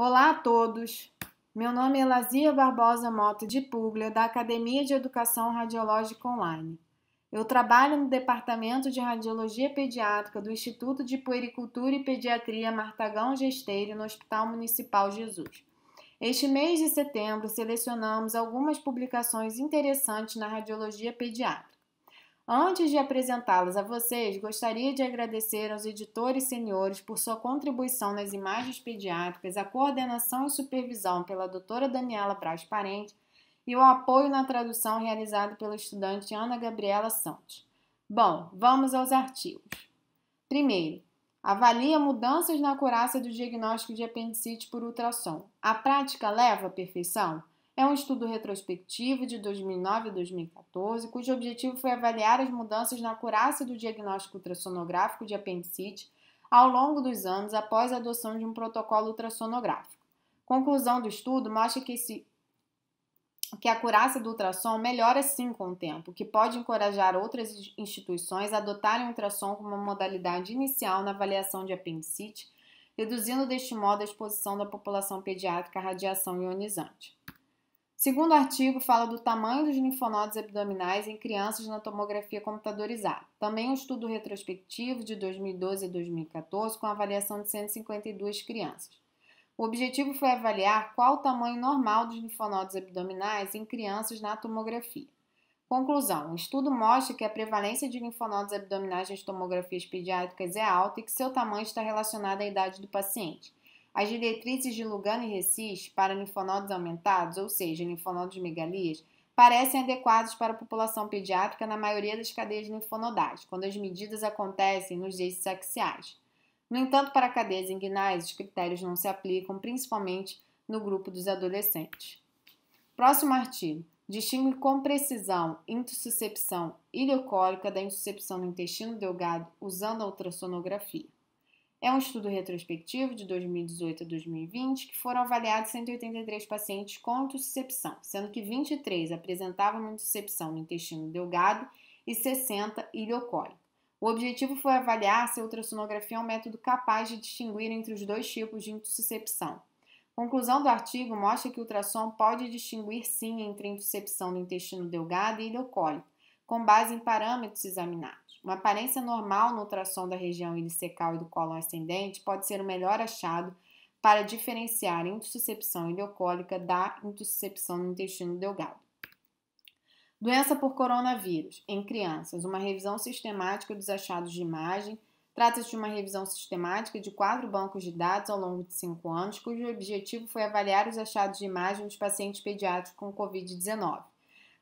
Olá a todos! Meu nome é Lazia Barbosa Mota de Puglia, da Academia de Educação Radiológica Online. Eu trabalho no Departamento de Radiologia Pediátrica do Instituto de Puericultura e Pediatria Martagão Gesteiro, no Hospital Municipal Jesus. Este mês de setembro, selecionamos algumas publicações interessantes na radiologia pediátrica. Antes de apresentá-los a vocês, gostaria de agradecer aos editores senhores por sua contribuição nas imagens pediátricas, a coordenação e supervisão pela doutora Daniela Braz Parente e o apoio na tradução realizado pela estudante Ana Gabriela Santos. Bom, vamos aos artigos. Primeiro, avalia mudanças na acurácia do diagnóstico de apendicite por ultrassom. A prática leva à perfeição? É um estudo retrospectivo de 2009 a 2014, cujo objetivo foi avaliar as mudanças na acurácia do diagnóstico ultrassonográfico de apendicite ao longo dos anos após a adoção de um protocolo ultrassonográfico. Conclusão do estudo mostra que, esse, que a acurácia do ultrassom melhora sim com o tempo, que pode encorajar outras instituições a adotarem o ultrassom como uma modalidade inicial na avaliação de apendicite, reduzindo deste modo a exposição da população pediátrica à radiação ionizante. Segundo artigo, fala do tamanho dos linfonodos abdominais em crianças na tomografia computadorizada. Também um estudo retrospectivo de 2012 a 2014 com avaliação de 152 crianças. O objetivo foi avaliar qual o tamanho normal dos linfonodos abdominais em crianças na tomografia. Conclusão: o estudo mostra que a prevalência de linfonodos abdominais nas tomografias pediátricas é alta e que seu tamanho está relacionado à idade do paciente. As diretrizes de Lugano e Recis para linfonodos aumentados, ou seja, linfonodos megalias, parecem adequados para a população pediátrica na maioria das cadeias linfonodais, quando as medidas acontecem nos eixos axiais. No entanto, para cadeias inguinais, os critérios não se aplicam, principalmente no grupo dos adolescentes. Próximo artigo. Distingue com precisão intussuscepção ileocólica da intussuscepção no intestino delgado usando a ultrassonografia. É um estudo retrospectivo de 2018 a 2020 que foram avaliados 183 pacientes com comtussuscepção, sendo que 23 apresentavam umatussuscepção no intestino delgado e 60 ileocólico. O objetivo foi avaliar se a ultrassonografia é um método capaz de distinguir entre os dois tipos de intussuscepção. Conclusão do artigo mostra que o ultrassom pode distinguir sim entre intussuscepção no intestino delgado e ileocólico, com base em parâmetros examinados. Uma aparência normal no ultrassom da região ilicecal e do colo ascendente pode ser o melhor achado para diferenciar a intussuscepção ileocólica da intussuscepção no intestino delgado. Doença por coronavírus em crianças. Uma revisão sistemática dos achados de imagem. Trata-se de uma revisão sistemática de quatro bancos de dados ao longo de cinco anos, cujo objetivo foi avaliar os achados de imagem dos pacientes pediátricos com Covid-19.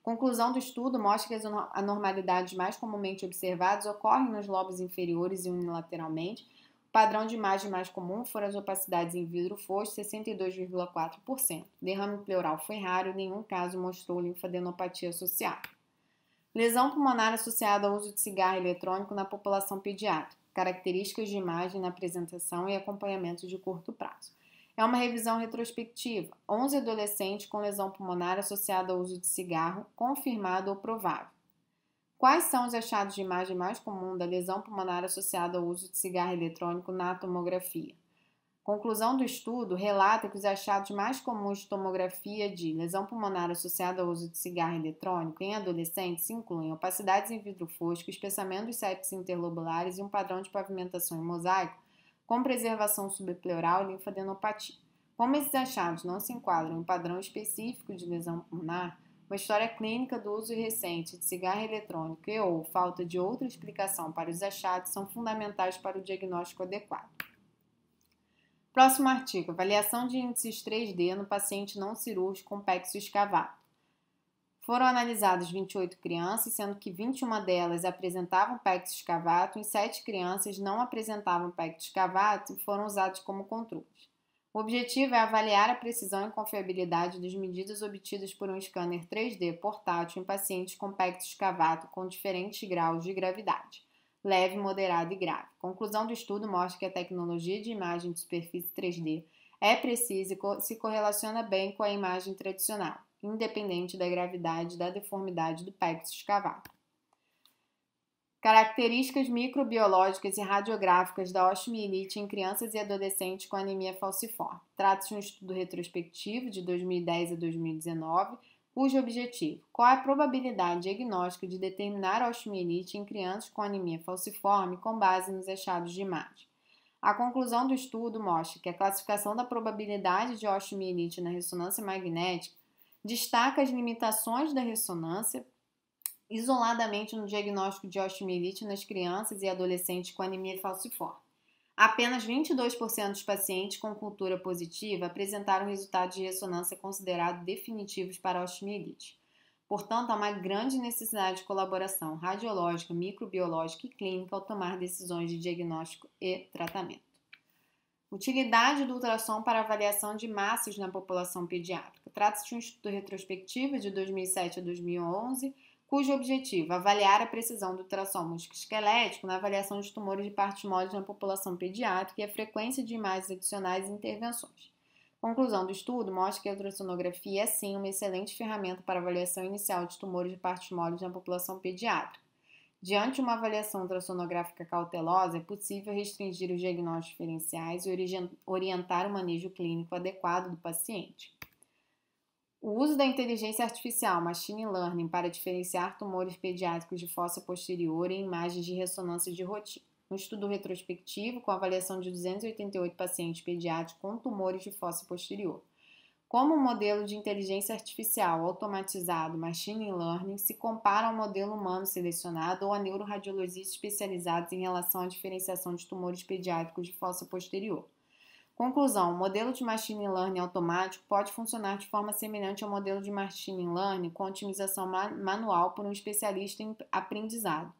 Conclusão do estudo mostra que as anormalidades mais comumente observadas ocorrem nos lobos inferiores e unilateralmente. O padrão de imagem mais comum foram as opacidades em vidro fosco, 62,4%. Derrame pleural foi raro, nenhum caso mostrou linfadenopatia associada. Lesão pulmonar associada ao uso de cigarro eletrônico na população pediátrica. Características de imagem na apresentação e acompanhamento de curto prazo. É uma revisão retrospectiva. 11 adolescentes com lesão pulmonar associada ao uso de cigarro, confirmado ou provável. Quais são os achados de imagem mais comum da lesão pulmonar associada ao uso de cigarro eletrônico na tomografia? Conclusão do estudo relata que os achados mais comuns de tomografia de lesão pulmonar associada ao uso de cigarro eletrônico em adolescentes incluem opacidades em vidro fosco, espessamento dos septos interlobulares e um padrão de pavimentação em mosaico com preservação subpleural e linfadenopatia. Como esses achados não se enquadram em padrão específico de lesão pulmonar, uma história clínica do uso recente de cigarro eletrônico e ou falta de outra explicação para os achados são fundamentais para o diagnóstico adequado. Próximo artigo: avaliação de índices 3D no paciente não cirúrgico com pexo escavado. Foram analisadas 28 crianças, sendo que 21 delas apresentavam pectus cavato e 7 crianças não apresentavam pectus cavato e foram usados como controles. O objetivo é avaliar a precisão e confiabilidade das medidas obtidas por um scanner 3D portátil em pacientes com pectus cavato com diferentes graus de gravidade, leve, moderado e grave. conclusão do estudo mostra que a tecnologia de imagem de superfície 3D é precisa e se correlaciona bem com a imagem tradicional independente da gravidade da deformidade do pectus escavado. Características microbiológicas e radiográficas da osteomielite em crianças e adolescentes com anemia falciforme. Trata-se de um estudo retrospectivo de 2010 a 2019, cujo objetivo: qual é a probabilidade diagnóstica de determinar a osteomielite em crianças com anemia falciforme com base nos achados de imagem. A conclusão do estudo mostra que a classificação da probabilidade de osteomielite na ressonância magnética destaca as limitações da ressonância isoladamente no diagnóstico de osteomielite nas crianças e adolescentes com anemia falciforme. Apenas 22% dos pacientes com cultura positiva apresentaram resultados de ressonância considerados definitivos para osteomielite. Portanto, há uma grande necessidade de colaboração radiológica, microbiológica e clínica ao tomar decisões de diagnóstico e tratamento. Utilidade do ultrassom para avaliação de massas na população pediátrica. Trata-se de um estudo retrospectivo de 2007 a 2011, cujo objetivo é avaliar a precisão do ultrassom musculoesquelético na avaliação de tumores de partes moles na população pediátrica e a frequência de imagens adicionais e intervenções. Conclusão do estudo mostra que a ultrassonografia é sim uma excelente ferramenta para avaliação inicial de tumores de partes moles na população pediátrica Diante de uma avaliação ultrassonográfica cautelosa, é possível restringir os diagnósticos diferenciais e orientar o manejo clínico adequado do paciente. O uso da inteligência artificial, machine learning, para diferenciar tumores pediátricos de fossa posterior em imagens de ressonância de rotina. Um estudo retrospectivo com avaliação de 288 pacientes pediátricos com tumores de fossa posterior. Como o modelo de inteligência artificial automatizado Machine Learning se compara ao modelo humano selecionado ou a neuroradiologistas especializados em relação à diferenciação de tumores pediátricos de fossa posterior. Conclusão: o modelo de Machine Learning automático pode funcionar de forma semelhante ao modelo de Machine Learning com otimização manual por um especialista em aprendizado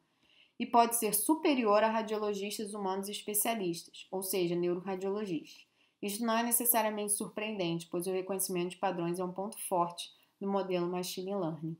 e pode ser superior a radiologistas humanos especialistas, ou seja, neuroradiologistas. Isso não é necessariamente surpreendente, pois o reconhecimento de padrões é um ponto forte do modelo Machine Learning.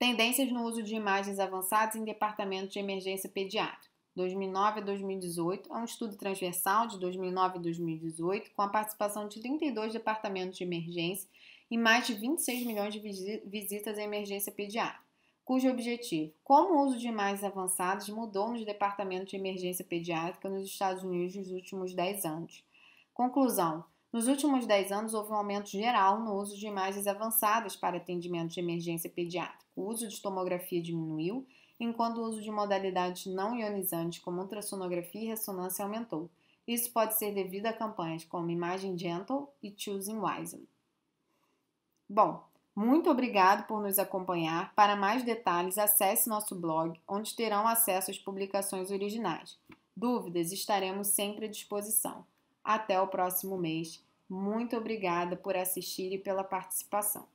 Tendências no uso de imagens avançadas em departamentos de emergência pediátrica. 2009 a 2018, é um estudo transversal de 2009 a 2018 com a participação de 32 departamentos de emergência e mais de 26 milhões de visitas à emergência pediátrica, cujo objetivo, como o uso de imagens avançadas mudou nos departamentos de emergência pediátrica nos Estados Unidos nos últimos 10 anos. Conclusão: nos últimos 10 anos houve um aumento geral no uso de imagens avançadas para atendimento de emergência pediátrica. O uso de tomografia diminuiu, enquanto o uso de modalidades não ionizantes como ultrassonografia e ressonância aumentou. Isso pode ser devido a campanhas como Imagem Gentle e Choosing Wisely. Bom, muito obrigado por nos acompanhar. Para mais detalhes, acesse nosso blog, onde terão acesso às publicações originais. Dúvidas, estaremos sempre à disposição. Até o próximo mês. Muito obrigada por assistir e pela participação.